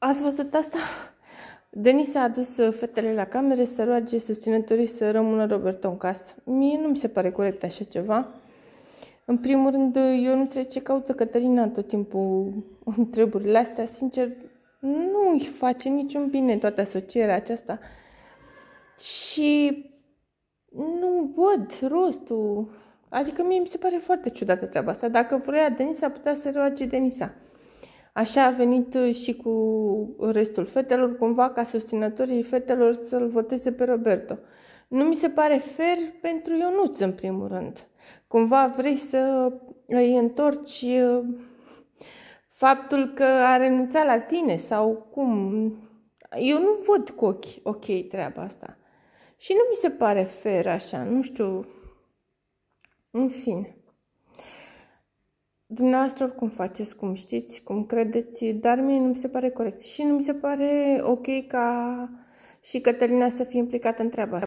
Ați văzut asta? Denis a adus uh, fetele la camere să roage susținătorii să rămână Roberto în casă. Mie nu mi se pare corect așa ceva. În primul rând, uh, eu nu înțeleg ce caută Cătălina tot timpul întrebările astea. Sincer, nu îi face niciun bine toată asocierea aceasta. Și nu văd rostul. Adică mie mi se pare foarte ciudată treaba asta. Dacă vrea Denisa, putea să roage Denisa. Așa a venit uh, și cu restul fetelor, cumva ca susținătorii fetelor să-l voteze pe Roberto. Nu mi se pare fer pentru Ionuț, în primul rând. Cumva vrei să îi întorci uh, faptul că a renunțat la tine sau cum. Eu nu văd cu ochi, ok, treaba asta. Și nu mi se pare fer așa, nu știu. În fine. Dumneavoastră oricum faceți, cum știți, cum credeți, dar mie nu mi se pare corect și nu mi se pare ok ca și Cătălina să fie implicată în treaba